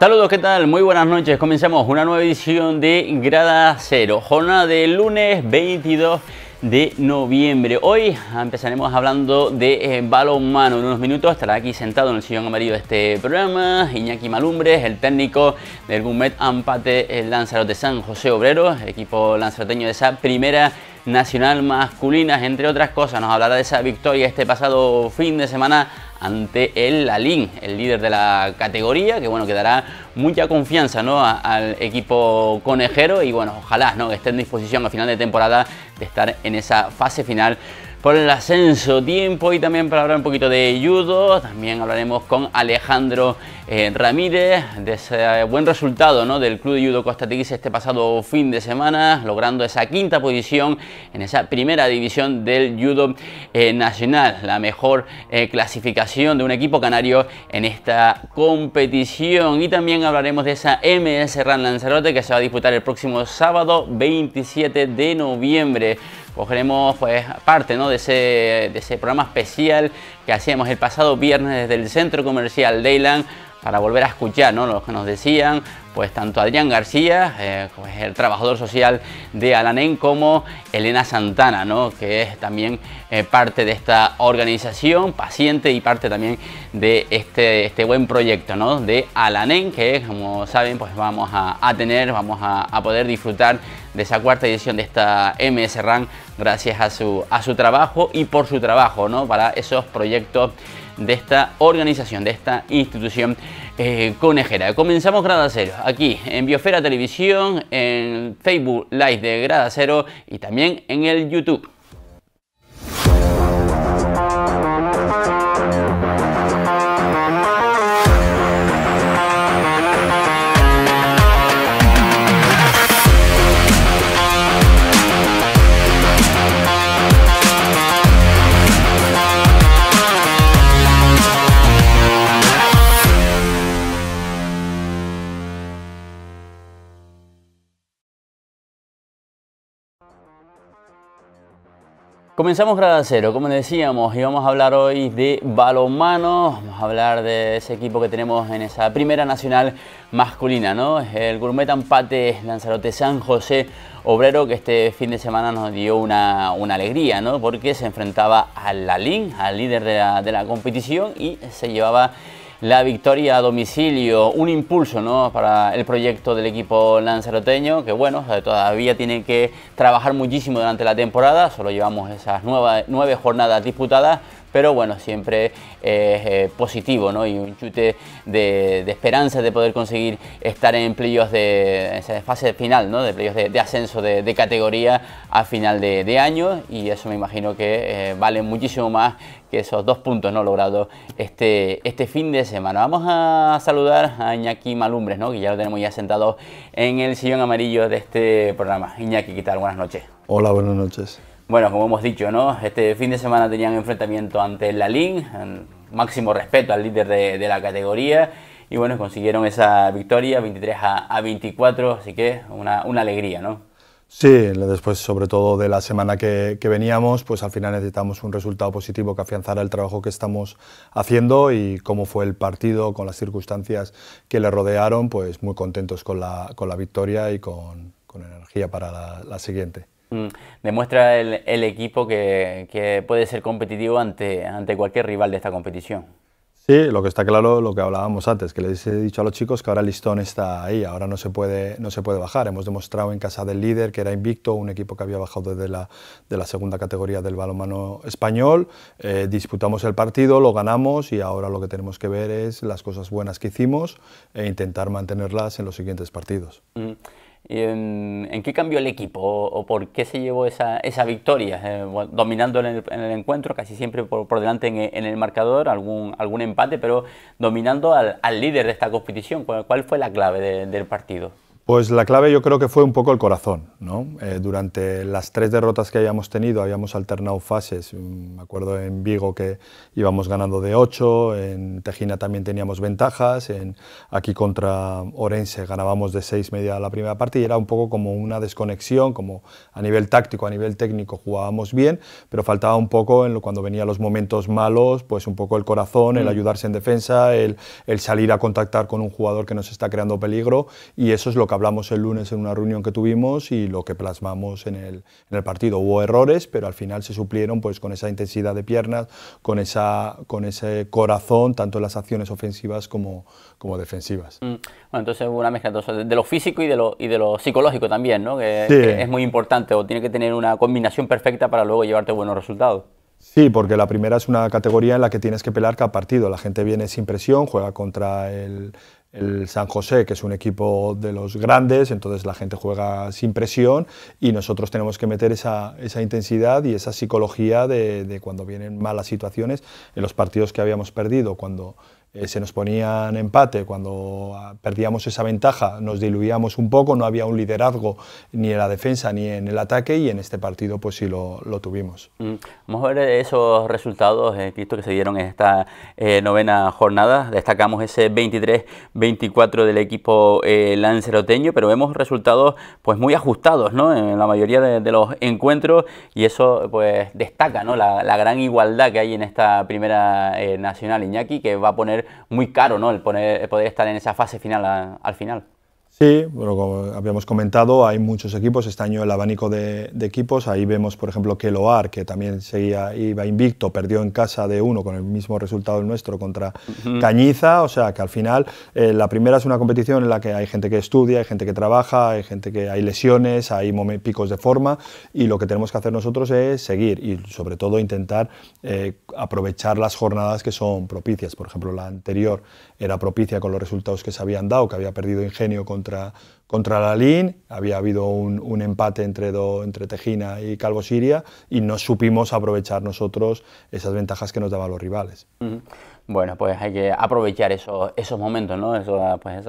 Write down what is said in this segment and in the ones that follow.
Saludos, ¿qué tal? Muy buenas noches. Comenzamos una nueva edición de Grada Cero, jornada de lunes 22 de noviembre. Hoy empezaremos hablando de balón eh, balonmano. En unos minutos estará aquí sentado en el sillón amarillo de este programa Iñaki Malumbres, el técnico del Gumet Ampate el eh, Lanzarote San José Obrero, equipo lanzaroteño de esa primera nacional masculina. Entre otras cosas, nos hablará de esa victoria este pasado fin de semana ante el Alín, el líder de la categoría, que bueno, que dará mucha confianza al equipo conejero y bueno, ojalá ¿no? esté en disposición a final de temporada de estar en esa fase final con el ascenso tiempo y también para hablar un poquito de judo. También hablaremos con Alejandro eh, Ramírez de ese buen resultado ¿no? del Club de Judo Costa Teguise este pasado fin de semana, logrando esa quinta posición en esa primera división del judo eh, nacional, la mejor eh, clasificación de un equipo canario en esta competición. Y también hablaremos de esa MS Ran Lanzarote que se va a disputar el próximo sábado 27 de noviembre cogeremos pues parte ¿no? de, ese, de ese programa especial que hacíamos el pasado viernes desde el centro comercial Dayland para volver a escuchar ¿no? lo que nos decían pues tanto Adrián García, eh, el trabajador social de Alanen, como Elena Santana, ¿no? que es también eh, parte de esta organización, paciente y parte también de este, este buen proyecto ¿no? de Alanen, que como saben pues vamos a, tener, vamos a, poder disfrutar de esa cuarta edición de esta MS gracias a su, a su trabajo y por su trabajo ¿no? para esos proyectos de esta organización, de esta institución eh, conejera. Comenzamos Grada Cero aquí en Biosfera Televisión, en Facebook Live de Grada Cero y también en el YouTube. Comenzamos grada cero, como decíamos, y vamos a hablar hoy de balonmano, vamos a hablar de ese equipo que tenemos en esa primera nacional masculina, ¿no? El Gourmet Ampate Lanzarote San José Obrero, que este fin de semana nos dio una, una alegría, ¿no? Porque se enfrentaba a Lalín, al líder de la competición, y se llevaba la victoria a domicilio, un impulso ¿no? para el proyecto del equipo lanzaroteño, que bueno, todavía tiene que trabajar muchísimo durante la temporada, solo llevamos esas nueve jornadas disputadas, pero bueno, siempre es eh, positivo ¿no? y un chute de, esperanza de poder conseguir estar en playoffs de fase final, ¿no? de playoffs de, de ascenso de, categoría a final de, año y eso me imagino que eh, vale muchísimo más que esos dos puntos ¿no? logrados este, este fin de semana. Vamos a saludar a Iñaki Malumbres, ¿no? que ya lo tenemos ya sentado en el sillón amarillo de este programa. Iñaki, ¿qué tal? Buenas noches. Hola, buenas noches. Bueno, como hemos dicho, Este fin de semana tenían enfrentamiento ante la Lalín, máximo respeto al líder de, la categoría. Y bueno, consiguieron esa victoria 23 a, 24, así que una, alegría, ¿no? Sí, después sobre todo de la semana que, veníamos, pues al final necesitamos un resultado positivo que afianzara el trabajo que estamos haciendo y cómo fue el partido con las circunstancias que le rodearon, pues muy contentos con la, victoria y con, energía para la siguiente. Mm. Demuestra el, equipo que, puede ser competitivo ante, ante cualquier rival de esta competición. Sí, lo que está claro, lo que hablábamos antes, que les he dicho a los chicos que ahora el listón está ahí, ahora no se puede, no se puede bajar. Hemos demostrado en casa del líder que era invicto, un equipo que había bajado desde la, de la segunda categoría del balonmano español. Eh, disputamos el partido, lo ganamos y ahora lo que tenemos que ver es las cosas buenas que hicimos e intentar mantenerlas en los siguientes partidos. Mm. ¿En qué cambió el equipo o, por qué se llevó esa, esa victoria? Eh, dominando en el, encuentro, casi siempre por, delante en, el marcador, algún, algún empate, pero dominando al, líder de esta competición. ¿Cuál, fue la clave del partido? Pues la clave yo creo que fue un poco el corazón. ¿no? Eh, durante las tres derrotas que habíamos tenido habíamos alternado fases. Mm, me acuerdo en Vigo que íbamos ganando de 8, en Tejina también teníamos ventajas, en, aquí contra Orense ganábamos de 6 media la primera parte y era un poco como una desconexión, como a nivel táctico, a nivel técnico jugábamos bien, pero faltaba un poco en cuando venían los momentos malos, pues un poco el corazón, el mm. ayudarse en defensa, el, el salir a contactar con un jugador que nos está creando peligro y eso es lo que hablamos el lunes en una reunión que tuvimos y lo que plasmamos en el, en el partido. Hubo errores, pero al final se suplieron pues, con esa intensidad de piernas, con, esa, con ese corazón, tanto en las acciones ofensivas como, como defensivas. Mm. Bueno, entonces hubo una mezcla de lo físico y de lo, y de lo psicológico también, ¿no? que es muy importante o tiene que tener una combinación perfecta para luego llevarte buenos resultados. Sí, porque la primera es una categoría en la que tienes que pelar cada partido. La gente viene sin presión, juega contra el, el San José, que es un equipo de los grandes, entonces la gente juega sin presión y nosotros tenemos que meter esa, intensidad y esa psicología de, de cuando vienen malas situaciones en los partidos que habíamos perdido, cuando eh, se nos ponían empate, cuando ah, perdíamos esa ventaja nos diluíamos un poco, no había un liderazgo ni en la defensa ni en el ataque y en este partido pues sí lo, lo tuvimos. Mm. Vamos a ver eh, esos resultados, visto eh, que se dieron en esta novena jornada. Destacamos ese 23-24 del equipo lanceroteño, pero vemos resultados pues muy ajustados ¿no? en la mayoría de, los encuentros y eso pues destaca ¿no? la, la, gran igualdad que hay en esta primera nacional Iñaki, que va a poner muy caro, ¿no? El, poder estar en esa fase final al final. Sí, como habíamos comentado, hay muchos equipos, este año el abanico de, equipos, ahí vemos por ejemplo que el OAR, que también seguía, iba invicto, perdió en casa de uno con el mismo resultado nuestro contra Cañiza, o sea que al final eh, la primera es una competición en la que hay gente que estudia, hay gente que trabaja, hay gente que hay lesiones, hay picos de forma y lo que tenemos que hacer nosotros es seguir y sobre todo intentar eh, aprovechar las jornadas que son propicias, por ejemplo la anterior era propicia con los resultados que se habían dado, que había perdido Ingenio contra contra, la Lin, había habido un, empate entre, entre Tejina y Calvo Siria y no supimos aprovechar nosotros esas ventajas que nos daban los rivales. Bueno, pues hay que aprovechar esos, esos momentos, ¿no? Esos, pues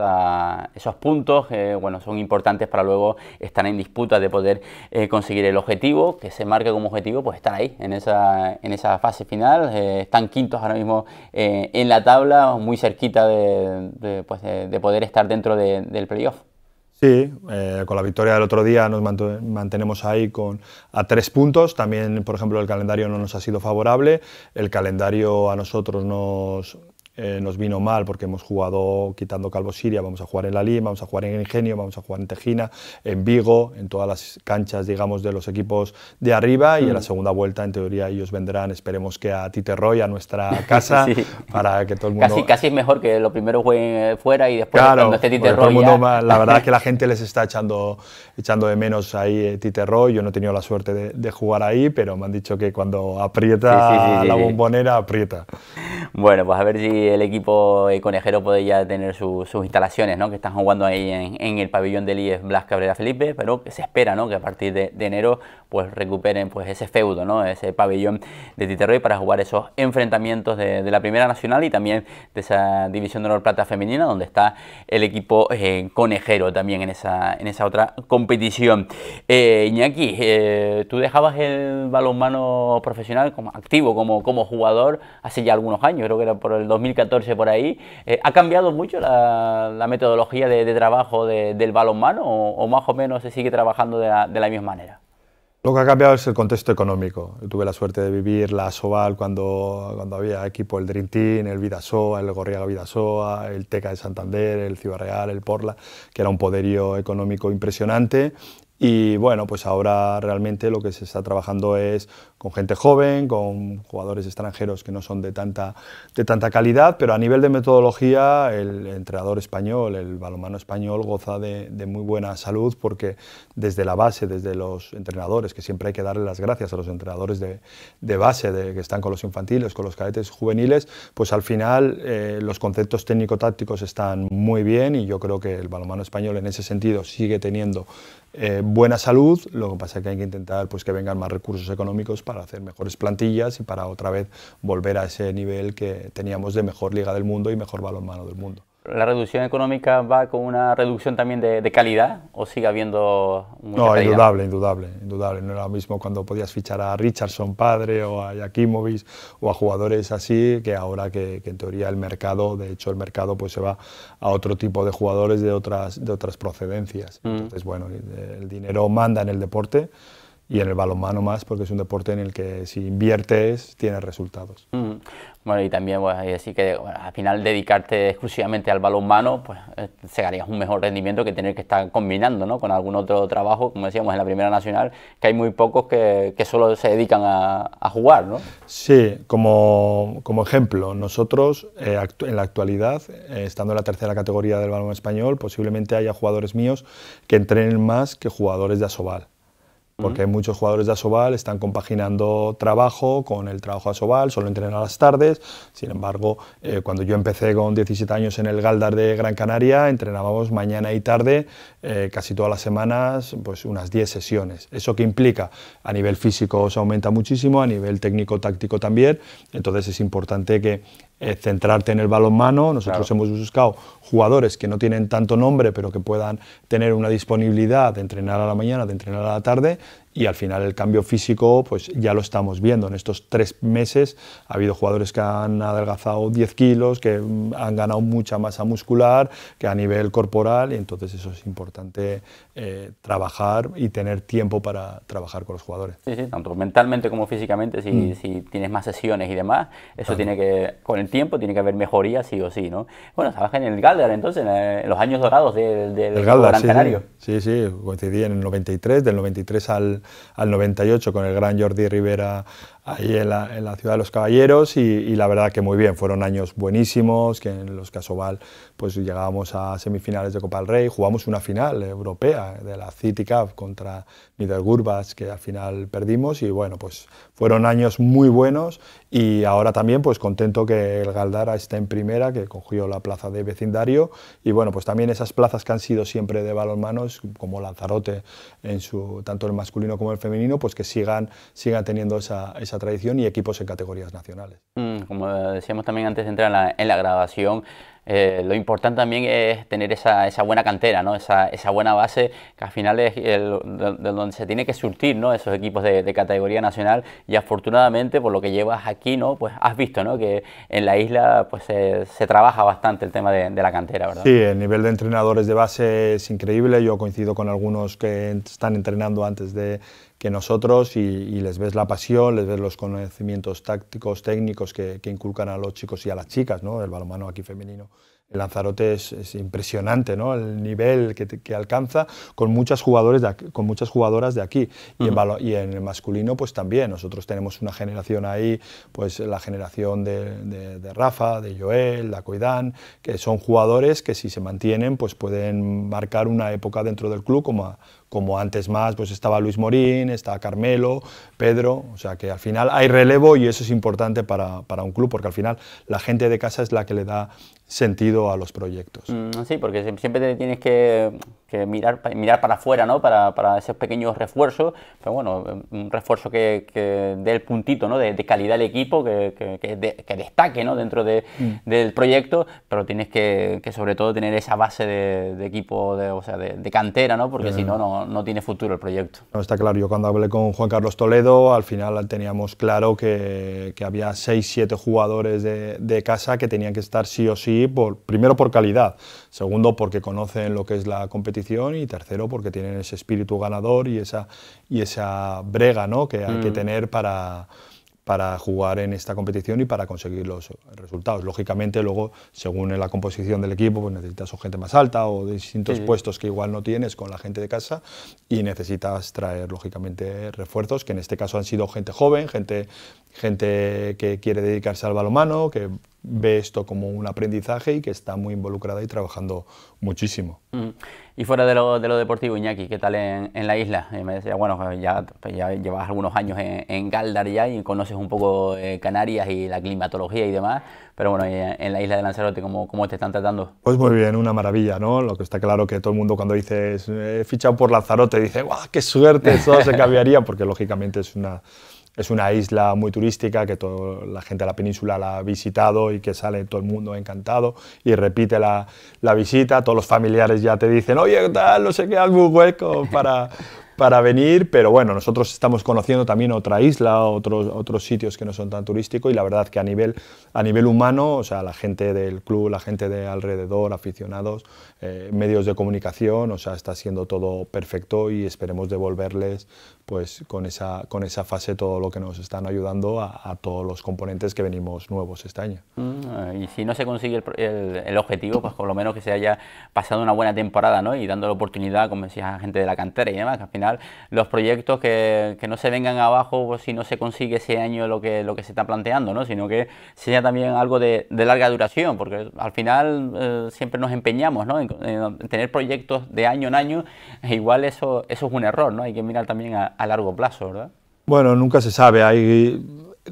esos puntos que, bueno, son importantes para luego estar en disputa de poder eh, conseguir el objetivo que se marque como objetivo, pues estar ahí, en esa, en esa fase final. Eh, están quintos ahora mismo eh, en la tabla, muy cerquita de, de pues poder estar dentro del playoff. Sí, eh, con la victoria del otro día nos mantenemos ahí con, a tres puntos. También, por ejemplo, el calendario no nos ha sido favorable. El calendario a nosotros nos, eh, nos vino mal porque hemos jugado quitando Calvo Siria, vamos a jugar en la Lima, vamos a jugar en Ingenio, vamos a jugar en Tejina, en Vigo, en todas las canchas, digamos, de los equipos de arriba y en la mm. segunda vuelta, en teoría, ellos vendrán, esperemos que a Titerroy, a nuestra casa, para que todo el mundo... Casi, casi es mejor que lo primero jueguen eh, fuera y después cuando esté Titerroy La verdad es que la gente les está echando, echando de menos ahí eh, Roy, yo no he tenido la suerte de, jugar ahí, pero me han dicho que cuando aprieta a la bombonera, aprieta. Bueno, pues a ver si el equipo eh, conejero podría tener sus instalaciones, que están jugando ahí en, el pabellón del IES Blas Cabrera Felipe, pero se espera que a partir de, enero pues, recuperen pues, ese feudo, ¿no? ese pabellón de Titerroy para jugar esos enfrentamientos de, la Primera Nacional y también de esa División de Honor Plata Femenina, donde está el equipo eh, conejero también en esa, en esa otra competición. Eh, Iñaki, tú dejabas el balonmano profesional como activo, como, como jugador, hace ya algunos años, creo que era por el 2000 2014 por ahí. Eh, ¿Ha cambiado mucho la, metodología de, trabajo del balonmano o, o, más o menos se sigue trabajando de la, misma manera? Lo que ha cambiado es el contexto económico. tuve la suerte de vivir la Soval cuando, cuando había equipo, el Dream Team, el Vidasoa, el Gorriaga Vidasoa, el Teca de Santander, el cibarreal Real, el Porla, que era un poderío económico impresionante y bueno, pues ahora realmente lo que se está trabajando es con gente joven, con jugadores extranjeros que no son de tanta, de tanta calidad, pero a nivel de metodología, el entrenador español, el balonmano español, goza de, muy buena salud porque desde la base, desde los entrenadores, que siempre hay que darle las gracias a los entrenadores de, base, de, que están con los infantiles, con los cadetes juveniles, pues al final eh, los conceptos técnico-tácticos están muy bien y yo creo que el balonmano español en ese sentido sigue teniendo eh, buena salud, lo que pasa es que hay que intentar pues, que vengan más recursos económicos para hacer mejores plantillas y para otra vez volver a ese nivel que teníamos de mejor liga del mundo y mejor balonmano del mundo. ¿La reducción económica va con una reducción también de, calidad o sigue habiendo No, indudable, indudable, indudable. No era lo mismo cuando podías fichar a Richardson padre o a Yakimovis o a jugadores así que ahora que, en teoría el mercado, de hecho el mercado pues se va a otro tipo de jugadores de otras, de otras procedencias. Mm. Entonces, bueno, el dinero manda en el deporte y en el balonmano más porque es un deporte en el que si inviertes tienes resultados. Bueno, y también pues, a decir que al final dedicarte exclusivamente al balonmano, pues eh, se un mejor rendimiento que tener que estar combinando con algún otro trabajo, como decíamos en la Primera Nacional, que hay muy pocos que, que solo se dedican a, jugar, ¿no? Sí, como, ejemplo, nosotros eh, en la actualidad, eh, estando en la tercera categoría del balonmano español, posiblemente haya jugadores míos que entrenen más que jugadores de Asobal porque muchos jugadores de Asobal están compaginando trabajo con el trabajo de Asobal, solo entrenan a las tardes. Sin embargo, eh, cuando yo empecé con 17 años en el Galdar de Gran Canaria, entrenábamos mañana y tarde, eh, casi todas las semanas, pues unas 10 sesiones. ¿Eso que implica? A nivel físico se aumenta muchísimo, a nivel técnico-táctico también. Entonces es importante que centrarte en el mano Nosotros hemos buscado jugadores que no tienen tanto nombre, pero que puedan tener una disponibilidad de entrenar a la mañana, de entrenar a la tarde y al final el cambio físico pues ya lo estamos viendo. En estos tres meses ha habido jugadores que han adelgazado 10 kilos, que mm, han ganado mucha masa muscular, que a nivel corporal, y entonces eso es importante eh, trabajar y tener tiempo para trabajar con los jugadores. Sí, sí, tanto mentalmente como físicamente, si, mm. tienes más sesiones y demás, eso tiene que, con el tiempo tiene que haber mejoría sí o sí, ¿no? Bueno, trabaja en el Galdar entonces, eh, en los años dorados del, del Gran Canario. Sí, sí, coincidí en el 93, del 93 al al, 98 con el gran Jordi Rivera ahí en la, ciudad de los caballeros y, la verdad que muy bien, fueron años buenísimos, que en los casoval pues llegábamos a semifinales de Copa del Rey, jugamos una final europea de la City Cup contra Middelgurbach que al final perdimos y bueno, pues fueron años muy buenos y ahora también pues contento que el Galdara esté en primera, que cogió la plaza de vecindario y bueno, pues también esas plazas que han sido siempre de balonmanos como Lanzarote en su tanto el masculino como el femenino, pues que sigan sigan teniendo esa tradición y equipos en categorías nacionales. Mm, como decíamos también antes de entrar en la, grabación, eh, lo importante también es tener esa, buena cantera, ¿no? esa, esa, buena base que al final es donde se tiene que surtir ¿no? esos equipos de, categoría nacional y afortunadamente por lo que llevas aquí ¿no? pues has visto que en la isla pues, se, trabaja bastante el tema de, la cantera. ¿verdad? Sí, el nivel de entrenadores de base es increíble, yo coincido con algunos que están entrenando antes de que nosotros y, les ves la pasión, les ves los conocimientos tácticos, técnicos que, inculcan a los chicos y a las chicas, ¿no? El balonmano aquí femenino. El Lanzarote es, impresionante, ¿no? El nivel que, alcanza con muchas, jugadoras de aquí. Y, en, el masculino, pues también. Nosotros tenemos una generación ahí, pues la generación de, Rafa, de Joel, de Coidán, que son jugadores que si se mantienen, pues pueden marcar una época dentro del club como, a, como antes más, pues estaba Luis Morín, estaba Carmelo, Pedro, o sea que al final hay relevo y eso es importante para, un club, porque al final la gente de casa es la que le da sentido a los proyectos. Mm, sí, porque siempre tienes que, mirar, mirar para afuera, ¿no? Para, para, esos pequeños refuerzos, pero bueno, un refuerzo que, dé el puntito, ¿no? De, calidad al equipo, que, destaque, ¿no? Dentro mm. del proyecto, pero tienes que, sobre todo tener esa base de, equipo, de, o sea, de, cantera, ¿no? Porque si no, no no, tiene futuro el proyecto. No, está claro, yo cuando hablé con Juan Carlos Toledo, al final teníamos claro que, había 6-7 jugadores de, casa que tenían que estar sí o sí, por, primero por calidad, segundo porque conocen lo que es la competición y tercero porque tienen ese espíritu ganador y esa, y esa brega ¿no? que hay que mm. tener para para jugar en esta competición y para conseguir los resultados. Lógicamente, luego, según la composición del equipo, pues necesitas gente más alta o distintos puestos que igual no tienes con la gente de casa y necesitas traer, lógicamente, refuerzos, que en este caso han sido gente joven, gente, gente que quiere dedicarse al balonmano, que ve esto como un aprendizaje y que está muy involucrada y trabajando muchísimo. Mm. Y fuera de lo, de deportivo, Iñaki, ¿qué tal en, la isla? Eh, me decía, bueno, pues pues ya, llevas algunos años en, en Galdar ya y conoces un poco eh, Canarias y la climatología y demás, pero bueno, en la isla de Lanzarote, ¿cómo, ¿cómo te están tratando? Pues muy bien, una maravilla, ¿no? Lo que está claro que todo el mundo cuando dices, he fichado por Lanzarote, dice, ¡guau, qué suerte! eso se cambiaría, porque lógicamente es una es una isla muy turística que toda la gente de la península la ha visitado y que sale todo el mundo encantado y repite la, visita. Todos los familiares ya te dicen, oye, tal, no sé qué, algún hueco para, para venir, pero bueno, nosotros estamos conociendo también otra isla, otros, otros sitios que no son tan turísticos y la verdad que a nivel, a nivel humano, o sea, la gente del club, la gente de alrededor, aficionados, eh, medios de comunicación, o sea, está siendo todo perfecto y esperemos devolverles pues con esa, con esa fase todo lo que nos están ayudando a, todos los componentes que venimos nuevos este año. Mm, eh, y si no se consigue el, objetivo, pues por lo menos que se haya pasado una buena temporada, ¿no? Y dando la oportunidad, como decías, a gente de la cantera y demás, que al final los proyectos que, no se vengan abajo pues, si no se consigue ese año lo que, lo que se está planteando, ¿no? Sino que sea también algo de, larga duración, porque al final eh, siempre nos empeñamos, ¿no? En eh, tener proyectos de año en año, eh, igual eso, eso es un error, ¿no? Hay que mirar también a, largo plazo, ¿verdad? Bueno, nunca se sabe. Hay,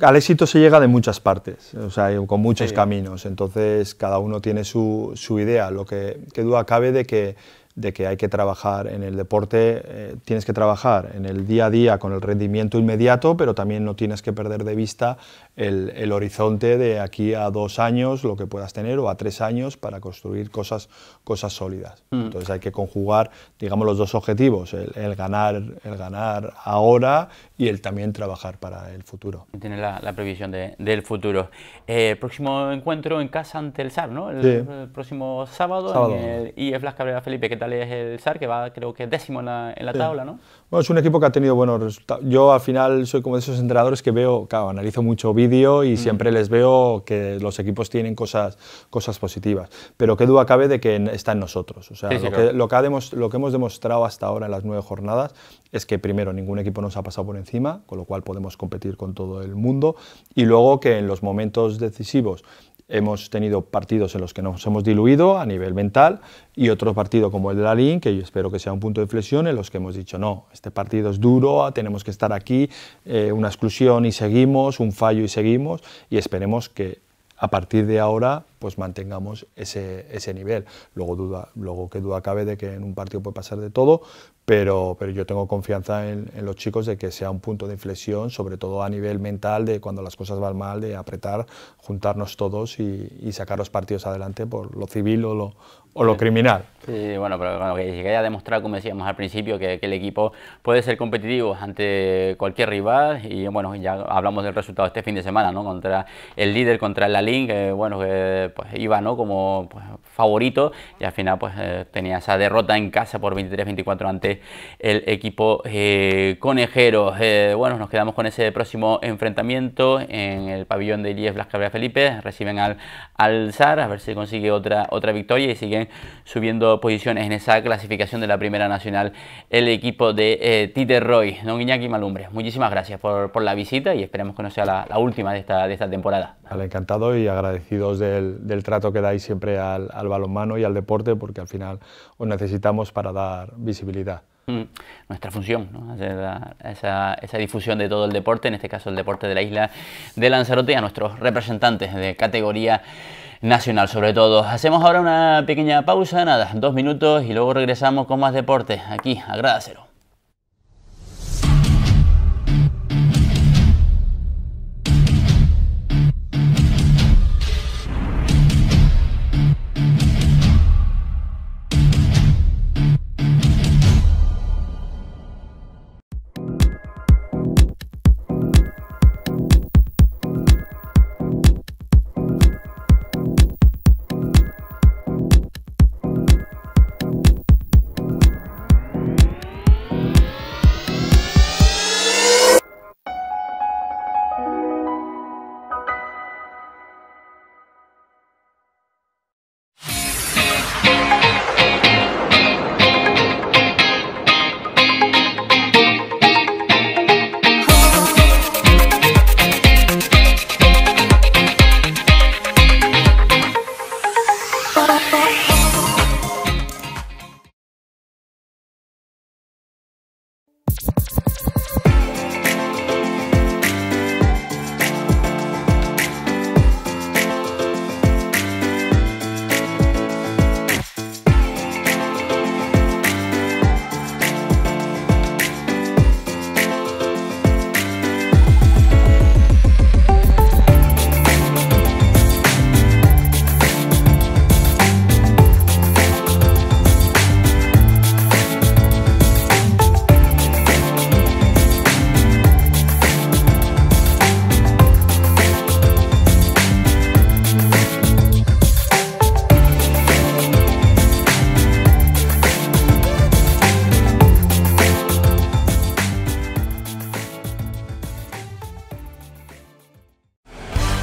al éxito se llega de muchas partes, o sea, con muchos caminos. Entonces, cada uno tiene su, su idea. Lo que, duda cabe de que, de que hay que trabajar en el deporte, eh, tienes que trabajar en el día a día con el rendimiento inmediato, pero también no tienes que perder de vista el, horizonte de aquí a dos años, lo que puedas tener, o a tres años para construir cosas, cosas sólidas. Mm. Entonces hay que conjugar, digamos, los dos objetivos, el, ganar, el ganar ahora y el también trabajar para el futuro. tiene la, previsión del futuro. Eh, próximo encuentro en casa ante el SAR, ¿no? El, próximo sábado, y es el e Cabrera Felipe. ¿Qué tal es el SAR? Que va, creo que décimo en la, en la tabla, ¿no? Bueno, es un equipo que ha tenido buenos resultados. Yo al final soy como de esos entrenadores que veo, claro, analizo mucho vídeo y mm. siempre les veo que los equipos tienen cosas, cosas positivas. Pero qué duda cabe de que está en nosotros. O sea, lo, que, hemos demostrado hasta ahora en las nueve jornadas es que primero ningún equipo nos ha pasado por encima, con lo cual podemos competir con todo el mundo. Y luego que en los momentos decisivos hemos tenido partidos en los que nos hemos diluido a nivel mental y otro partido como el de la Lin, que yo espero que sea un punto de inflexión en los que hemos dicho, no, este partido es duro, tenemos que estar aquí, eh, una exclusión y seguimos, un fallo y seguimos, y esperemos que a partir de ahora pues mantengamos ese, nivel. Luego, duda, luego que duda cabe de que en un partido puede pasar de todo, pero, pero yo tengo confianza en, los chicos de que sea un punto de inflexión, sobre todo a nivel mental, de cuando las cosas van mal, de apretar, juntarnos todos y, sacar los partidos adelante por lo civil o lo, o lo criminal. Sí, eh, bueno, pero bueno, que a demostrar, como decíamos al principio, que, el equipo puede ser competitivo ante cualquier rival y bueno, ya hablamos del resultado este fin de semana, ¿no? Contra el líder, contra el link que bueno, que pues, iba ¿no? como pues, favorito y al final pues eh, tenía esa derrota en casa por 23-24 ante el equipo eh, conejero. bueno, nos quedamos con ese próximo enfrentamiento en el pabellón de Ilias Blas Cabrera Felipe, reciben al, al a ver si consigue otra, otra victoria y siguen subiendo posiciones en esa clasificación de la Primera Nacional el equipo de eh, Titer Roy. Don Iñaki Malumbre, muchísimas gracias por, la visita y esperemos que no sea la, última de esta, de esta temporada. Vale, encantado y agradecidos del, trato que dais siempre al, balonmano y al deporte porque al final os necesitamos para dar visibilidad mm, nuestra función, ¿no? esa, esa, difusión de todo el deporte, en este caso el deporte de la isla de Lanzarote, a nuestros representantes de categoría nacional sobre todo. Hacemos ahora una pequeña pausa, nada, dos minutos y luego regresamos con más deporte, aquí a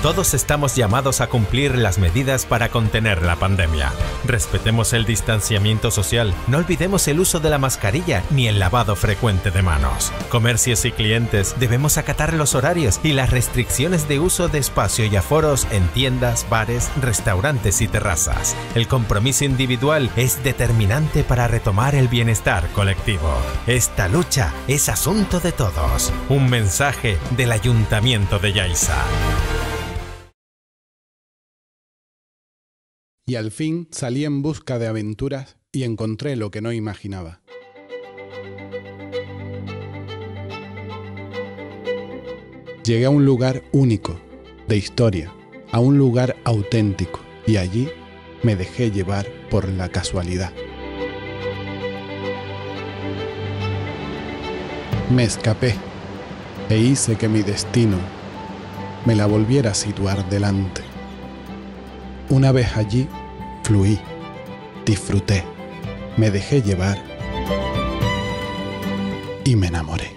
Todos estamos llamados a cumplir las medidas para contener la pandemia. Respetemos el distanciamiento social, no olvidemos el uso de la mascarilla ni el lavado frecuente de manos. Comercios y clientes debemos acatar los horarios y las restricciones de uso de espacio y aforos en tiendas, bares, restaurantes y terrazas. El compromiso individual es determinante para retomar el bienestar colectivo. Esta lucha es asunto de todos. Un mensaje del Ayuntamiento de Yaiza. y al fin salí en busca de aventuras y encontré lo que no imaginaba. Llegué a un lugar único, de historia, a un lugar auténtico, y allí me dejé llevar por la casualidad. Me escapé e hice que mi destino me la volviera a situar delante. Una vez allí, fluí, disfruté, me dejé llevar y me enamoré.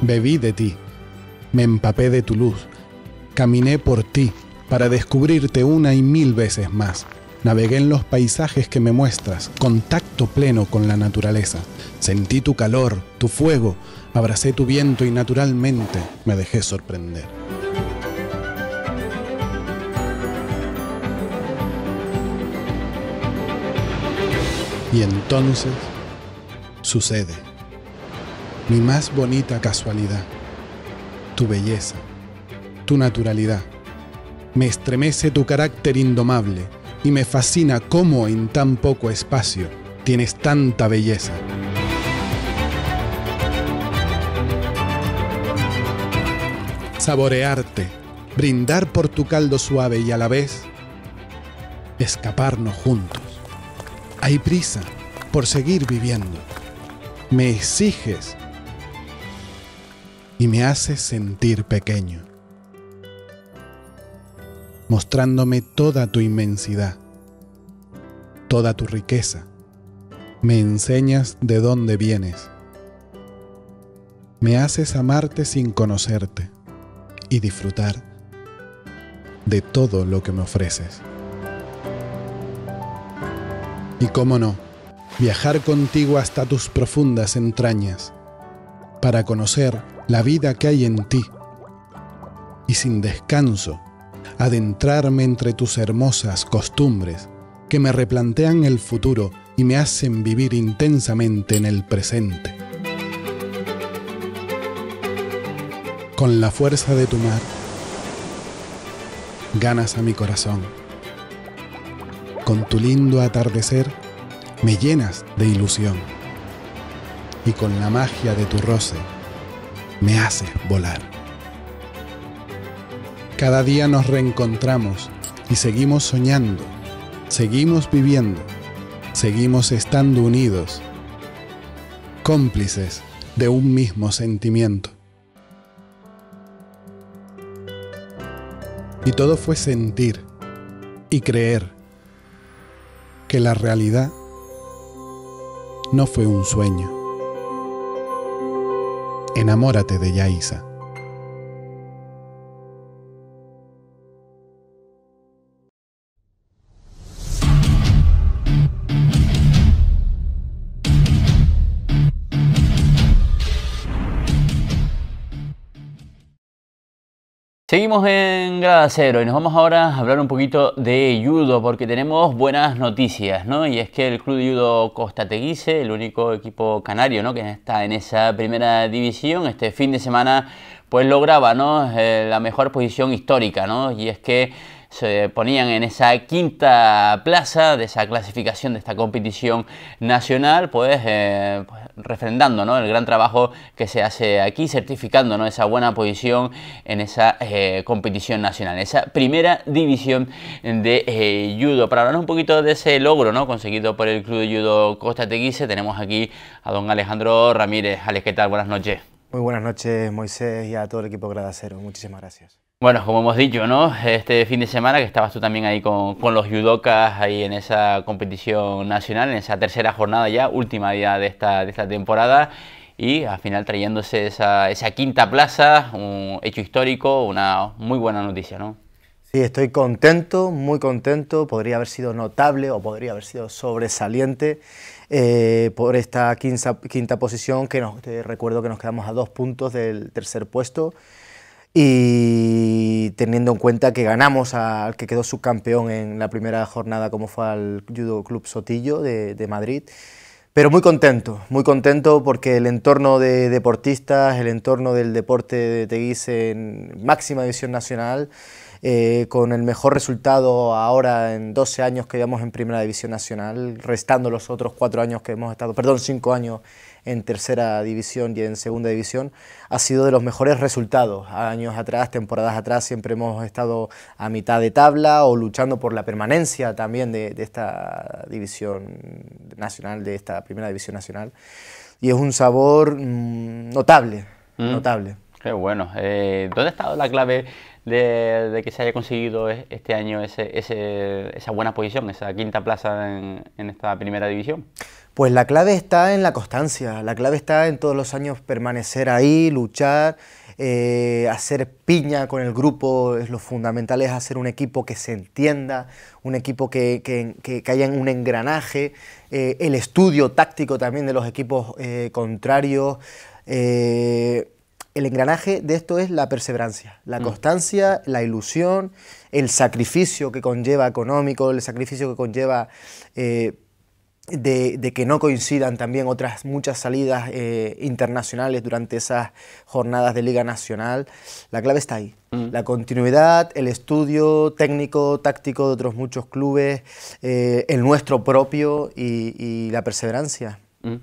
Bebí de ti, me empapé de tu luz, caminé por ti para descubrirte una y mil veces más. Navegué en los paisajes que me muestras, contacto pleno con la naturaleza. Sentí tu calor, tu fuego, abracé tu viento y naturalmente me dejé sorprender. Y entonces sucede. Mi más bonita casualidad, tu belleza, tu naturalidad. Me estremece tu carácter indomable y me fascina cómo en tan poco espacio tienes tanta belleza. Saborearte, brindar por tu caldo suave y a la vez escaparnos juntos. Hay prisa por seguir viviendo. Me exiges y me haces sentir pequeño, mostrándome toda tu inmensidad, toda tu riqueza. Me enseñas de dónde vienes. Me haces amarte sin conocerte y disfrutar de todo lo que me ofreces. Y cómo no, viajar contigo hasta tus profundas entrañas, para conocer la vida que hay en ti. Y sin descanso, adentrarme entre tus hermosas costumbres, que me replantean el futuro y me hacen vivir intensamente en el presente. Con la fuerza de tu mar, ganas a mi corazón con tu lindo atardecer me llenas de ilusión y con la magia de tu roce me haces volar. Cada día nos reencontramos y seguimos soñando, seguimos viviendo, seguimos estando unidos, cómplices de un mismo sentimiento. Y todo fue sentir y creer que la realidad no fue un sueño. Enamórate de Yaisa. Seguimos en grada cero y nos vamos ahora a hablar un poquito de judo porque tenemos buenas noticias, ¿no? Y es que el club de judo Costa Teguise, el único equipo canario, ¿no? Que está en esa primera división, este fin de semana pues lograba, ¿no? Eh, la mejor posición histórica, ¿no? Y es que se ponían en esa quinta plaza de esa clasificación de esta competición nacional, pues, eh, pues refrendando el gran trabajo que se hace aquí, certificando esa buena posición en esa eh, competición nacional, esa primera división de eh, judo. Para hablar un poquito de ese logro ¿no? conseguido por el Club de Judo Costa Teguise, tenemos aquí a don Alejandro Ramírez. Alex, ¿qué tal? Buenas noches. Muy buenas noches, Moisés, y a todo el equipo Gradacero. Muchísimas gracias. Bueno, como hemos dicho, ¿no? Este fin de semana que estabas tú también ahí con, los judocas ahí en esa competición nacional, en esa tercera jornada ya, última día de esta, de esta temporada y al final trayéndose esa, quinta plaza, un hecho histórico, una muy buena noticia, ¿no? Sí, estoy contento, muy contento, podría haber sido notable o podría haber sido sobresaliente eh, por esta quinta, quinta posición que nos, recuerdo que nos quedamos a dos puntos del tercer puesto y teniendo en cuenta que ganamos al que quedó subcampeón en la primera jornada, como fue al Judo Club Sotillo de, Madrid. Pero muy contento, muy contento porque el entorno de deportistas, el entorno del deporte de Teguise en máxima división nacional, eh, con el mejor resultado ahora en 12 años que llevamos en Primera División Nacional, restando los otros cuatro años que hemos estado, perdón, cinco años en tercera división y en segunda división, ha sido de los mejores resultados. Años atrás, temporadas atrás, siempre hemos estado a mitad de tabla o luchando por la permanencia también de, esta división nacional, de esta primera división nacional. Y es un sabor mm, notable, mm. notable. Qué bueno. Eh, ¿Dónde ha estado la clave de, que se haya conseguido este año esa buena posición, esa quinta plaza en, en, esta primera división? Pues la clave está en la constancia, la clave está en todos los años permanecer ahí, luchar, eh, hacer piña con el grupo, es lo fundamental es hacer un equipo que se entienda, un equipo que, que, que, haya un engranaje, eh, el estudio táctico también de los equipos eh, contrarios. el engranaje de esto es la perseverancia, la mm. constancia, la ilusión, el sacrificio que conlleva económico, el sacrificio que conlleva de, que no coincidan también otras muchas salidas eh, internacionales durante esas jornadas de Liga Nacional. La clave está ahí. Mm. La continuidad, el estudio técnico, táctico de otros muchos clubes, eh, el nuestro propio y, la perseverancia. Mm.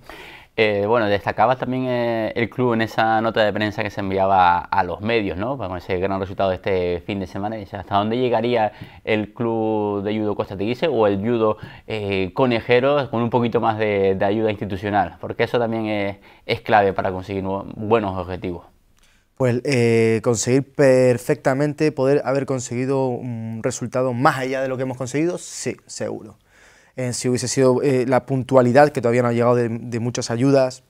Eh, bueno, destacabas también eh, el club en esa nota de prensa que se enviaba a, los medios, ¿no? con ese gran resultado de este fin de semana. ¿Hasta dónde llegaría el club de judo Costa Teguise o el judo eh, conejero con un poquito más de, ayuda institucional? Porque eso también es, clave para conseguir buenos objetivos. Pues conseguir perfectamente poder haber conseguido un resultado más allá de lo que hemos conseguido, sí, seguro si hubiese sido eh, la puntualidad que todavía no ha llegado de, muchas ayudas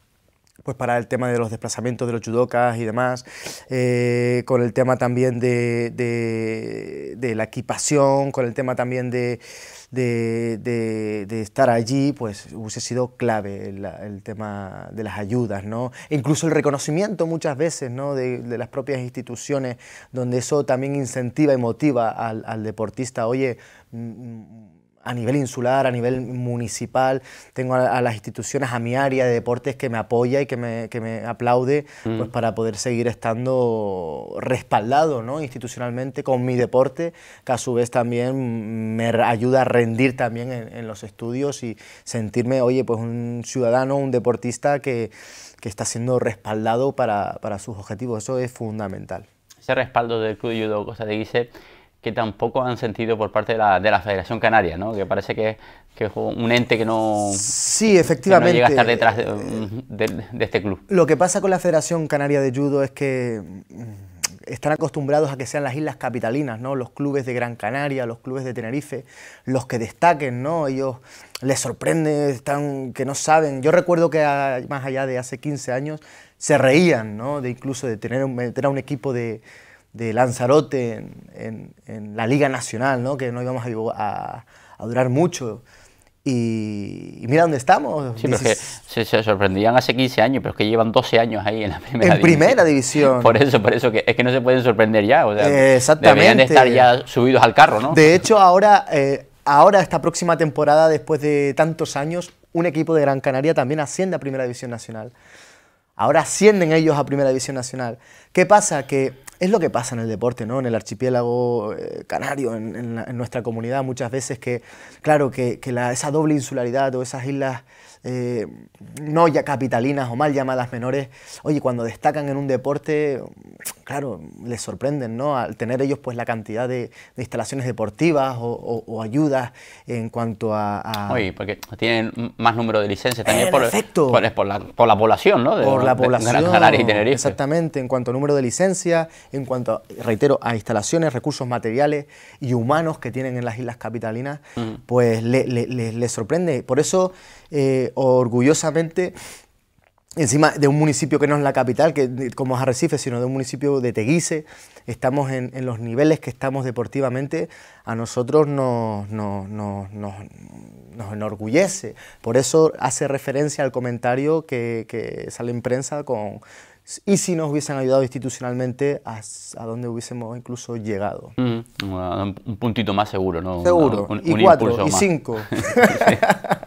pues para el tema de los desplazamientos de los judocas y demás, eh, con el tema también de, la equipación, con el tema también de, de estar allí, pues hubiese sido clave el, tema de las ayudas, ¿no? incluso el reconocimiento muchas veces, ¿no? De, las propias instituciones, donde eso también incentiva y motiva al, al deportista, oye, mm, mm, a nivel insular, a nivel municipal, tengo a, las instituciones, a mi área de deportes que me apoya y que me, que me aplaude pues, mm. para poder seguir estando respaldado ¿no? institucionalmente con mi deporte, que a su vez también me ayuda a rendir también en, los estudios y sentirme, oye, pues un ciudadano, un deportista que, que está siendo respaldado para, para sus objetivos. Eso es fundamental. Ese respaldo del Club de Judo Costa de Guise que tampoco han sentido por parte de la, Federación Canaria, ¿no? que parece que, es un ente que no, sí, efectivamente, llega a estar detrás eh, eh, de, este club. Lo que pasa con la Federación Canaria de Judo es que mm, están acostumbrados a que sean las islas capitalinas, ¿no? los clubes de Gran Canaria, los clubes de Tenerife, los que destaquen, ¿no? ellos les sorprenden, están, que no saben. Yo recuerdo que más allá de hace 15 años se reían ¿no? de incluso de tener, un, tener un equipo de de Lanzarote en, la Liga Nacional, ¿no? que no íbamos a, durar mucho. Y, mira dónde estamos. Sí, pero se, sorprendían hace 15 años, pero es que llevan 12 años ahí en la primera en división. primera división. Por eso, por eso que es que no se pueden sorprender ya. exactamente. Deberían estar ya subidos al carro, ¿no? De hecho, ahora, eh, ahora esta próxima temporada, después de tantos años, un equipo de Gran Canaria también asciende a Primera División Nacional. Ahora ascienden ellos a Primera División Nacional. ¿Qué pasa? Que es lo que pasa en el deporte, ¿no? En el archipiélago eh, canario, en, nuestra comunidad, muchas veces que, claro, que, esa doble insularidad o esas islas eh, no ya capitalinas o mal llamadas menores, oye, cuando destacan en un deporte, claro, les sorprenden, ¿no? Al tener ellos pues la cantidad de, instalaciones deportivas o, ayudas en cuanto a, Oye, porque tienen más número de licencias también por, efecto. Por, la, por, la, población, ¿no? por la población. Exactamente, en cuanto a número de licencias, en cuanto, reitero, a instalaciones, recursos materiales y humanos que tienen en las islas capitalinas, mm. pues les sorprende. Por eso eh, orgullosamente encima de un municipio que no es la capital, que como es Arrecife, sino de un municipio de Teguise, estamos en, los niveles que estamos deportivamente, a nosotros nos, nos, enorgullece. Por eso hace referencia al comentario que sale en prensa con, y si nos hubiesen ayudado institucionalmente, a, dónde hubiésemos incluso llegado. Mm. un puntito más seguro, ¿no? Seguro, un, un, y un cuatro, y cinco.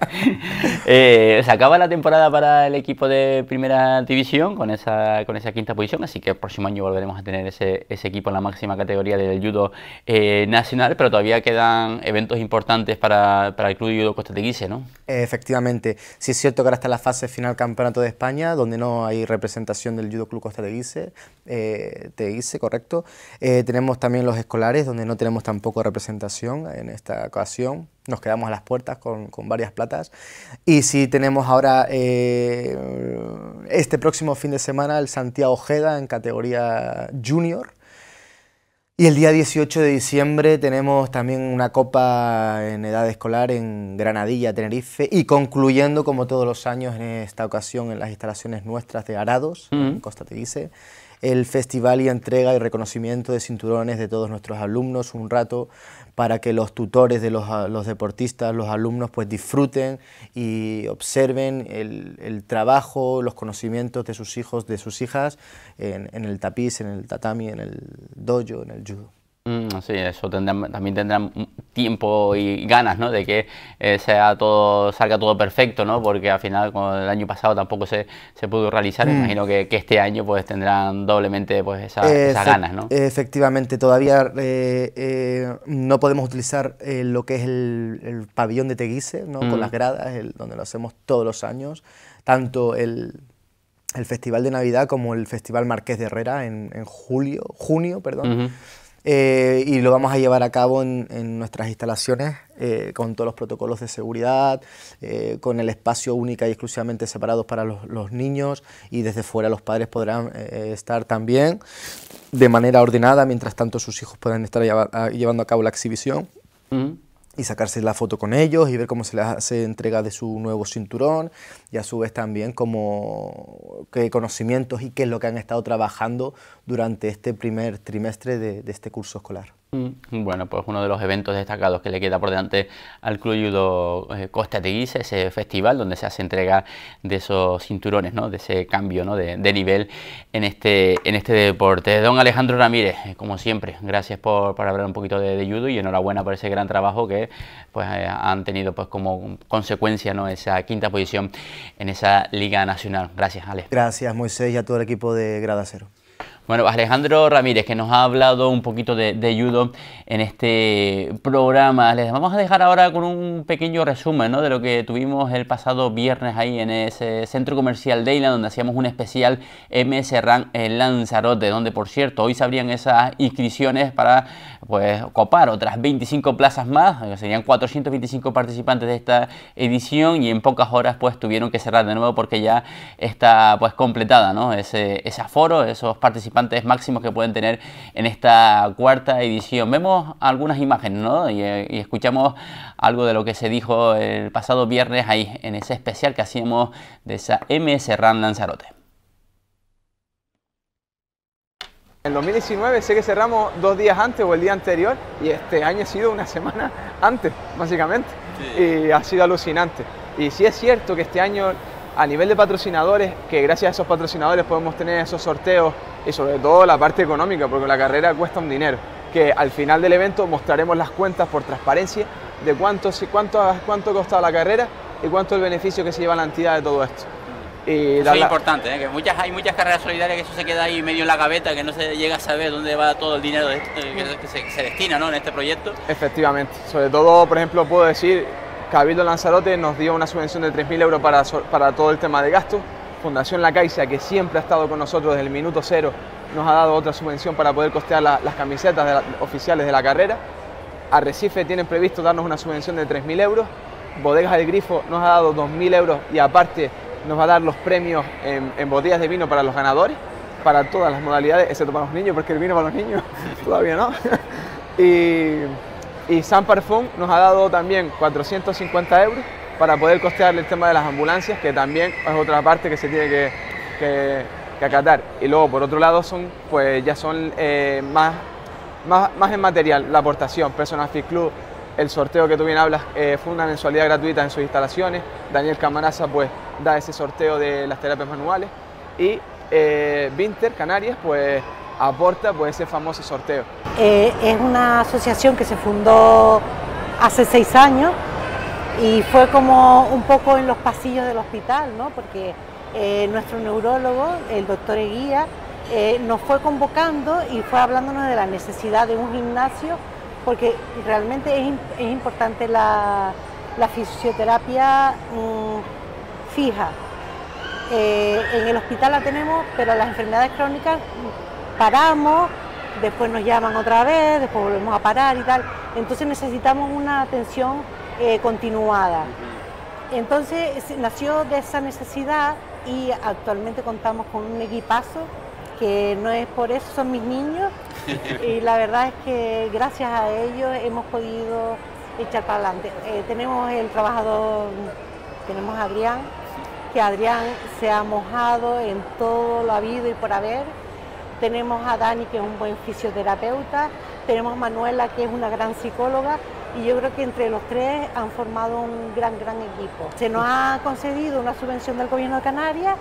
Eh, se acaba la temporada para el equipo de Primera División con esa, con esa quinta posición, así que el próximo año volveremos a tener ese, equipo en la máxima categoría del judo eh, nacional, pero todavía quedan eventos importantes para, para el club de judo ¿no? Efectivamente, sí es cierto que ahora está la fase final campeonato de España, donde no hay representación del Ayudo Club Costa te eh, correcto. Eh, tenemos también los escolares, donde no tenemos tampoco representación en esta ocasión. Nos quedamos a las puertas con, varias platas. Y sí tenemos ahora eh, este próximo fin de semana el Santiago Ojeda en categoría junior y el día 18 de diciembre tenemos también una copa en edad escolar en Granadilla, Tenerife, y concluyendo como todos los años en esta ocasión en las instalaciones nuestras de Arados, Costa te en Costa el festival y entrega y reconocimiento de cinturones de todos nuestros alumnos, un rato para que los tutores de los, ah, deportistas, los alumnos, pues disfruten y observen el, trabajo, los conocimientos de sus hijos, de sus hijas en, en el tapiz, en el tatami, en el dojo, en el judo. Mm, sí, eso también tendrán tiempo y ganas, ¿no? De que eh, sea todo, salga todo perfecto, ¿no? Porque al final, como el año pasado tampoco se, pudo realizar, mm. imagino que, este año pues tendrán doblemente pues esas ganas, Efectivamente, todavía eh, eh, no podemos utilizar lo que es el, pabellón de Teguise, Con mm. las gradas, donde lo hacemos todos los años, tanto el Festival de Navidad como el Festival Marqués de Herrera en, julio, junio, perdón. Eh, y lo vamos a llevar a cabo en, nuestras instalaciones eh, con todos los protocolos de seguridad, eh, con el espacio única y exclusivamente separados para los, niños y desde fuera los padres podrán estar también de manera ordenada, mientras tanto sus hijos pueden estar ah, llevando a cabo la exhibición y sacarse la foto con ellos y ver cómo se les hace entrega de su nuevo cinturón y a su vez también como qué conocimientos y qué es lo que han estado trabajando durante este primer trimestre de este curso escolar. Mm. Bueno, pues uno de los eventos destacados que le queda por delante al Club Judo eh, Costa Guisa, ese festival donde se hace entrega de esos cinturones, ¿no? de ese cambio de, nivel en este, en este deporte. Don Alejandro Ramírez, eh, como siempre, gracias por, hablar un poquito de, judo y enhorabuena por ese gran trabajo que pues, eh, han tenido pues, como consecuencia ¿no? esa quinta posición en esa Liga Nacional. Gracias, Ale. Gracias, Moisés, y a todo el equipo de Grada Cero. Bueno, Alejandro Ramírez, que nos ha hablado un poquito de, de judo en este programa. Les vamos a dejar ahora con un pequeño resumen de lo que tuvimos el pasado viernes ahí en ese centro comercial de donde hacíamos un especial MS en Lanzarote, donde por cierto hoy se abrían esas inscripciones para pues copar otras 25 plazas más, eh, serían 425 participantes de esta edición y en pocas horas pues tuvieron que cerrar de nuevo porque ya está pues completada ¿no? ese, ese aforo, esos participantes máximos que pueden tener en esta cuarta edición. Vemos algunas imágenes ¿no? Eh, y, escuchamos algo de lo que se dijo el pasado viernes ahí en ese especial que hacíamos de esa MS Serran Lanzarote. En 2019 sé que cerramos dos días antes o el día anterior y este año ha sido una semana antes, básicamente, y ha sido alucinante. Y si es cierto que este año a nivel de patrocinadores, que gracias a esos patrocinadores podemos tener esos sorteos y sobre todo la parte económica, porque la carrera cuesta un dinero, que al final del evento mostraremos las cuentas por transparencia de cuánto, cuánto, cuánto costado la carrera y cuánto el beneficio que se lleva la entidad de todo esto. eso es importante, ¿eh? que muchas, hay muchas carreras solidarias que eso se queda ahí medio en la gaveta, que no se llega a saber dónde va todo el dinero de eh, que, se, se destina ¿no? en este proyecto. Efectivamente, sobre todo, por ejemplo, puedo decir Cabildo Lanzarote nos dio una subvención de 3.000 euros para, para todo el tema de gastos. Fundación La Caixa, que siempre ha estado con nosotros desde el minuto cero, nos ha dado otra subvención para poder costear las camisetas de oficiales de la carrera. Arrecife tiene previsto darnos una subvención de 3.000 euros. Bodegas del Grifo nos ha dado 2.000 euros y aparte nos va a dar los premios en, en, botellas de vino para los ganadores, para todas las modalidades, excepto para los niños, porque el vino para los niños todavía no. y y San Parfum nos ha dado también 450 euros para poder costear el tema de las ambulancias, que también es otra parte que se tiene que, acatar. Y luego, por otro lado, son, pues ya son eh, más, más, en material, la aportación, Personal Fit Club, el sorteo que tú bien hablas, eh, fue una mensualidad gratuita en sus instalaciones, Daniel Camaraza pues da ese sorteo de las terapias manuales y eh, Vinter Canarias pues aporta pues ese famoso sorteo. Eh, es una asociación que se fundó hace seis años y fue como un poco en los pasillos del hospital, ¿no? Porque eh, nuestro neurólogo, el doctor Eguía, eh, nos fue convocando y fue hablándonos de la necesidad de un gimnasio, porque realmente es, importante la, fisioterapia mm, fija. en el hospital la tenemos, pero las enfermedades crónicas paramos, después nos llaman otra vez, después volvemos a parar y tal. Entonces necesitamos una atención eh, continuada. Entonces nació de esa necesidad y actualmente contamos con un equipazo que no es por eso, son mis niños y la verdad es que gracias a ellos hemos podido echar para adelante. Eh, tenemos el trabajador, tenemos a Adrián, que Adrián se ha mojado en todo lo habido y por haber tenemos a Dani, que es un buen fisioterapeuta, tenemos a Manuela, que es una gran psicóloga, y yo creo que entre los tres han formado un gran, gran equipo. Se nos ha concedido una subvención del Gobierno de Canarias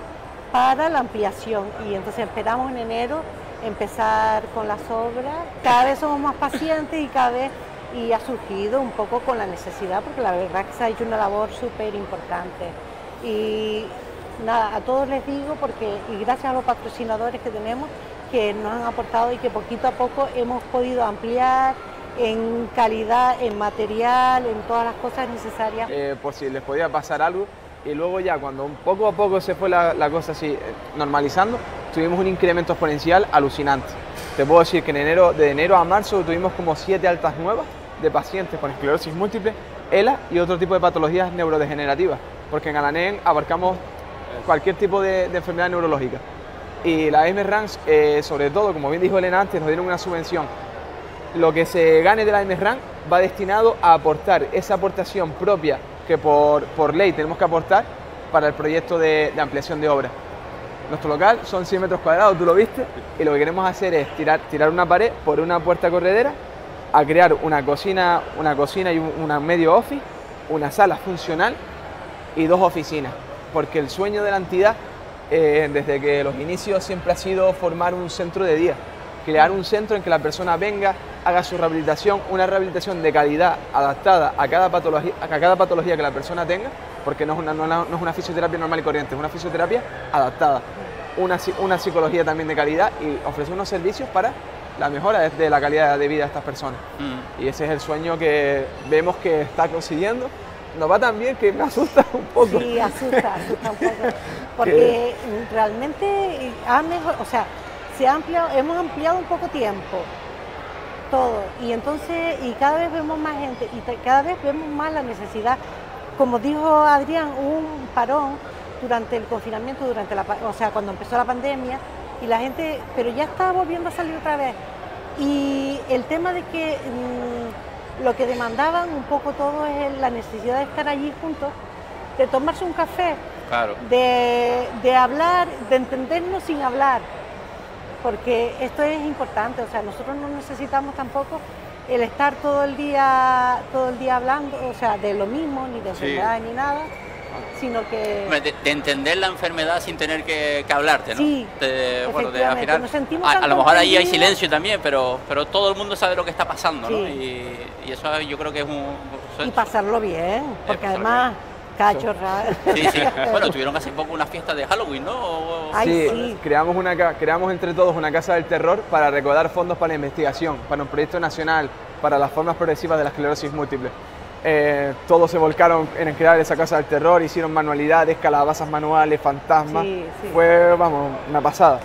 para la ampliación y entonces esperamos en enero empezar con las obras. Cada vez somos más pacientes y cada vez y ha surgido un poco con la necesidad porque la verdad que se ha hecho una labor súper importante. Y nada, a todos les digo porque y gracias a los patrocinadores que tenemos que nos han aportado y que poquito a poco hemos podido ampliar en calidad, en material, en todas las cosas necesarias. Eh, por si les podía pasar algo. Y luego ya cuando poco a poco se fue la, cosa así eh, normalizando, tuvimos un incremento exponencial alucinante. Te puedo decir que en de enero a marzo tuvimos como siete altas nuevas de pacientes con esclerosis múltiple, ELA y otro tipo de patologías neurodegenerativas, porque en Alanén abarcamos cualquier tipo de enfermedad neurológica y la M Ranch, eh, sobre todo, como bien dijo Elena antes, nos dieron una subvención. Lo que se gane de la M Ranch va destinado a aportar esa aportación propia que por, por ley tenemos que aportar para el proyecto de, ampliación de obra. Nuestro local son 100 metros cuadrados, tú lo viste, y lo que queremos hacer es tirar, tirar una pared por una puerta corredera a crear una cocina, una cocina y un medio office, una sala funcional y dos oficinas, porque el sueño de la entidad eh, desde que los inicios siempre ha sido formar un centro de día, crear un centro en que la persona venga, haga su rehabilitación, una rehabilitación de calidad adaptada a cada patología, a cada patología que la persona tenga, porque no es una, no, es una fisioterapia normal y corriente, es una fisioterapia adaptada. Una, psicología también de calidad y ofrecer unos servicios para la mejora de la calidad de vida de estas personas. Mm. Y ese es el sueño que vemos que está consiguiendo nos va tan bien que me asusta un poco. Sí, asusta, asusta un poco. Porque realmente ha mejor, o sea, se ha ampliado, hemos ampliado un poco tiempo todo. Y entonces, y cada vez vemos más gente, y cada vez vemos más la necesidad. Como dijo Adrián, un parón durante el confinamiento, durante la, o sea, cuando empezó la pandemia, y la gente, pero ya está volviendo a salir otra vez. Y el tema de que mm, lo que demandaban un poco todo es la necesidad de estar allí juntos, de tomarse un café, de, hablar, de entendernos sin hablar, porque esto es importante, o sea, nosotros no necesitamos tampoco el estar todo el día, todo el día hablando, o sea, de lo mismo, ni de enfermedades, ni nada sino que... De, entender la enfermedad sin tener que, hablarte, ¿no? a, lo mejor ahí hay silencio también, pero, pero todo el mundo sabe lo que está pasando, ¿no? Y, eso yo creo que es un... y pasarlo bien, porque además... cacho Sí, sí. bueno, tuvieron hace poco una fiesta de Halloween, ¿no? sí, Creamos, una, creamos entre todos una casa del terror para recaudar fondos para la investigación, para un proyecto nacional, para las formas progresivas de la esclerosis múltiple. Eh, todos se volcaron en crear esa casa del terror, hicieron manualidades, calabazas manuales, fantasmas. Fue, vamos, una pasada.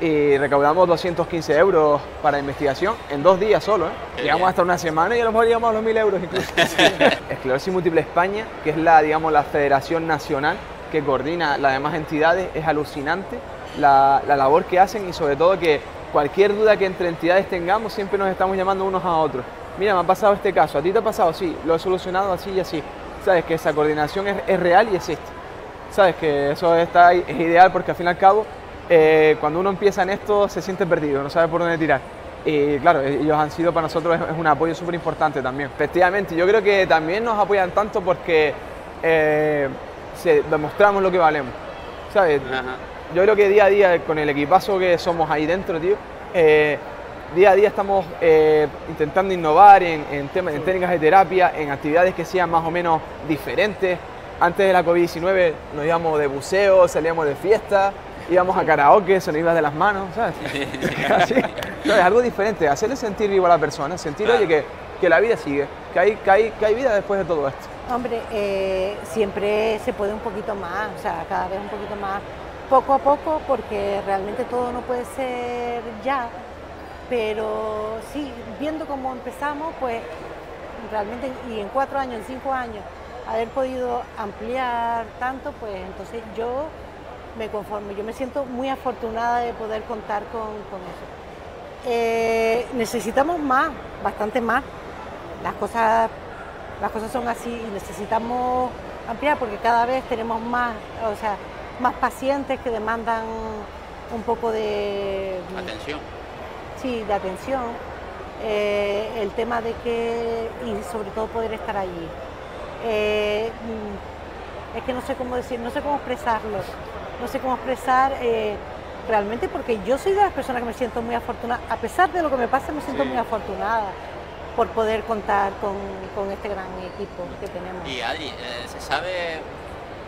Y recaudamos 215 euros para investigación en dos días solo. ¿eh? Llegamos hasta una semana y a lo mejor llegamos a los 1000 euros incluso. Esclerosis Múltiple España, que es la, digamos, la federación nacional que coordina las demás entidades, es alucinante la labor que hacen y sobre todo que cualquier duda que entre entidades tengamos siempre nos estamos llamando unos a otros mira, me ha pasado este caso, a ti te ha pasado, sí, lo he solucionado así y así. Sabes que esa coordinación es, real y existe. Sabes que eso está, es ideal porque al fin y al cabo, eh, cuando uno empieza en esto, se siente perdido, no sabe por dónde tirar. Y claro, ellos han sido para nosotros un apoyo súper importante también. Efectivamente, yo creo que también nos apoyan tanto porque eh, se, demostramos lo que valemos. ¿Sabes? Yo creo que día a día, con el equipazo que somos ahí dentro, tío, eh, Día a día estamos eh, intentando innovar en, temas, en técnicas de terapia, en actividades que sean más o menos diferentes. Antes de la COVID-19 nos íbamos de buceo, salíamos de fiesta, íbamos a karaoke, se de las manos, ¿sabes? Algo diferente, hacerle sentir vivo a la persona, sentir, que, la vida sigue, que hay, que, hay, vida después de todo esto. Hombre, eh, siempre se puede un poquito más, o sea, cada vez un poquito más, poco a poco, porque realmente todo no puede ser ya, pero sí, viendo cómo empezamos, pues realmente, y en cuatro años, en cinco años, haber podido ampliar tanto, pues entonces yo me conformo. Yo me siento muy afortunada de poder contar con, eso. Eh, necesitamos más, bastante más. Las cosas, las cosas son así y necesitamos ampliar porque cada vez tenemos más, o sea, más pacientes que demandan un poco de atención sí, de atención, eh, el tema de que, y sobre todo poder estar allí. Eh, mm, es que no sé cómo decir, no sé cómo expresarlo, no sé cómo expresar eh, realmente porque yo soy de las personas que me siento muy afortunada, a pesar de lo que me pasa me siento muy afortunada por poder contar con, este gran equipo que tenemos. Y ¿se sabe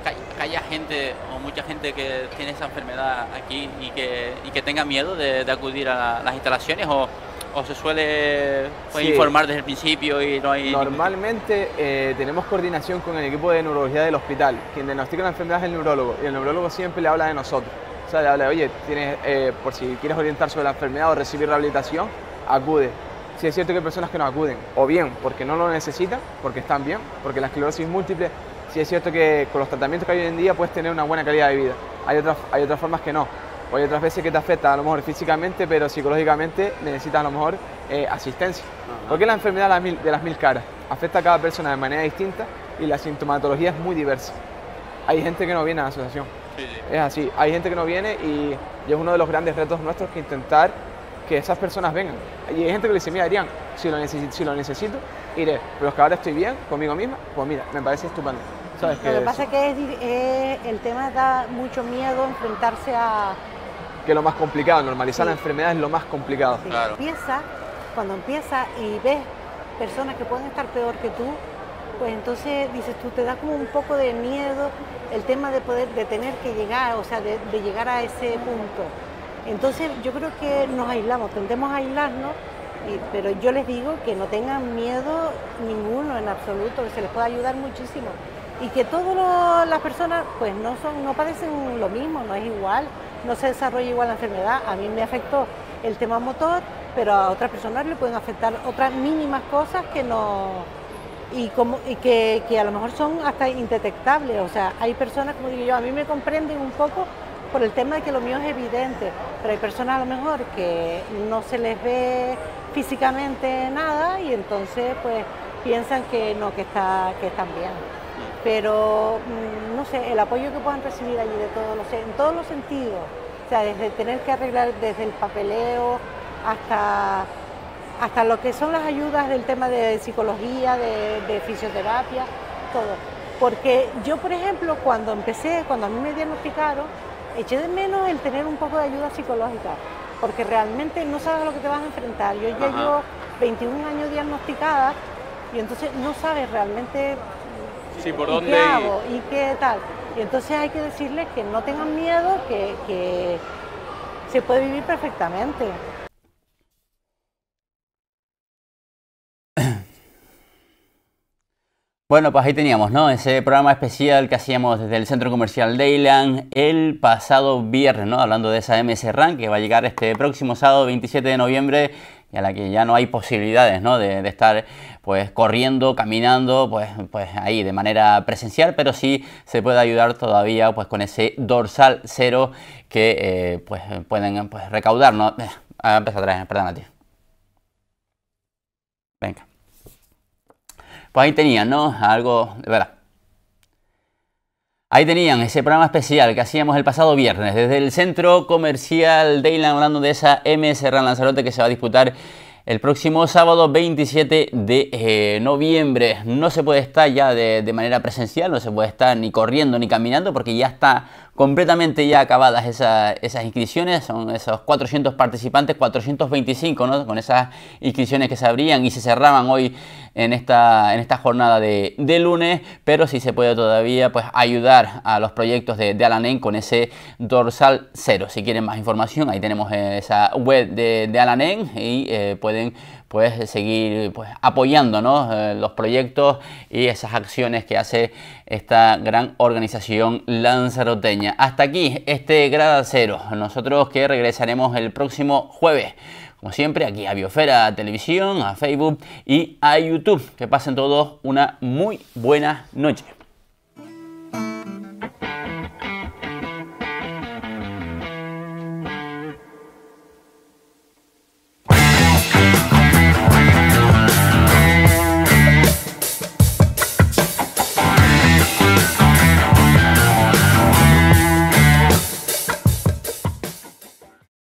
que haya gente o mucha gente que tiene esa enfermedad aquí y que, tenga miedo de, acudir a las instalaciones o, se suele informar desde el principio y no hay... Normalmente eh, tenemos coordinación con el equipo de neurología del hospital. Quien diagnostica la enfermedad es el neurólogo y el neurólogo siempre le habla de nosotros. O sea, le habla, oye, eh, por si quieres orientar sobre la enfermedad o recibir rehabilitación, acude. Si es cierto que hay personas que no acuden, o bien porque no lo necesitan, porque están bien, porque la esclerosis múltiple si es cierto que con los tratamientos que hay hoy en día puedes tener una buena calidad de vida. Hay otras, hay otras formas que no. O hay otras veces que te afecta a lo mejor físicamente, pero psicológicamente necesitas a lo mejor eh, asistencia. Porque la enfermedad de las, mil, caras afecta a cada persona de manera distinta y la sintomatología es muy diversa. Hay gente que no viene a la asociación. Es así. Hay gente que no viene y, es uno de los grandes retos nuestros que intentar que esas personas vengan. Y hay gente que le dice, mira, dirían, si lo, necesito, si lo necesito, iré. Pero es que ahora estoy bien conmigo misma, pues mira, me parece estupendo. Lo que pasa es que eh, el tema da mucho miedo enfrentarse a... Que es lo más complicado, normalizar la enfermedad es lo más complicado. Empieza, cuando empieza y ves personas que pueden estar peor que tú, pues entonces dices tú, te da como un poco de miedo el tema de poder, de tener que llegar, o sea, de, llegar a ese punto. Entonces yo creo que nos aislamos, tendemos a aislarnos, pero yo les digo que no tengan miedo ninguno en absoluto, que se les puede ayudar muchísimo y que todas las personas pues no son, no padecen lo mismo, no es igual, no se desarrolla igual la enfermedad. A mí me afectó el tema motor, pero a otras personas le pueden afectar otras mínimas cosas que no y, que, a lo mejor son hasta indetectables. O sea, hay personas, como digo yo, a mí me comprenden un poco por el tema de que lo mío es evidente, pero hay personas a lo mejor que no se les ve físicamente nada y entonces pues piensan que no, que, está, que están bien pero mm, no sé, el apoyo que puedan recibir allí de todos los, en todos los sentidos, o sea, desde tener que arreglar desde el papeleo hasta, hasta lo que son las ayudas del tema de psicología, de, de fisioterapia, todo. Porque yo, por ejemplo, cuando empecé, cuando a mí me diagnosticaron, eché de menos el tener un poco de ayuda psicológica, porque realmente no sabes a lo que te vas a enfrentar. Yo llevo 21 años diagnosticada y entonces no sabes realmente sí, ¿por ¿y dónde qué ¿Y qué tal? Entonces hay que decirles que no tengan miedo, que, se puede vivir perfectamente. Bueno, pues ahí teníamos, ¿no? Ese programa especial que hacíamos desde el Centro Comercial Dayland el pasado viernes, ¿no? Hablando de esa MS que va a llegar este próximo sábado 27 de noviembre y a la que ya no hay posibilidades De, estar pues corriendo, caminando, pues, pues ahí de manera presencial, pero sí se puede ayudar todavía pues con ese dorsal cero que eh, pues pueden pues, recaudar. ¿no? Eh, empezó a traer perdón Venga. Pues ahí tenía, ¿no? Algo, verdad. Ahí tenían ese programa especial que hacíamos el pasado viernes desde el centro comercial de hablando de esa MS Ran Lanzarote que se va a disputar el próximo sábado 27 de eh, noviembre. No se puede estar ya de, manera presencial, no se puede estar ni corriendo ni caminando porque ya está completamente ya acabadas esas inscripciones, son esos 400 participantes, 425 ¿no? con esas inscripciones que se abrían y se cerraban hoy en esta, en esta jornada de, lunes, pero si sí se puede todavía pues, ayudar a los proyectos de, de Alanen con ese dorsal cero. Si quieren más información, ahí tenemos eh, esa web de, Alanen y eh, pueden puedes seguir pues, apoyándonos eh, los proyectos y esas acciones que hace esta gran organización lanzaroteña. Hasta aquí este grado cero. Nosotros que regresaremos el próximo jueves. Como siempre, aquí a Biofera a Televisión, a Facebook y a YouTube. Que pasen todos una muy buena noche.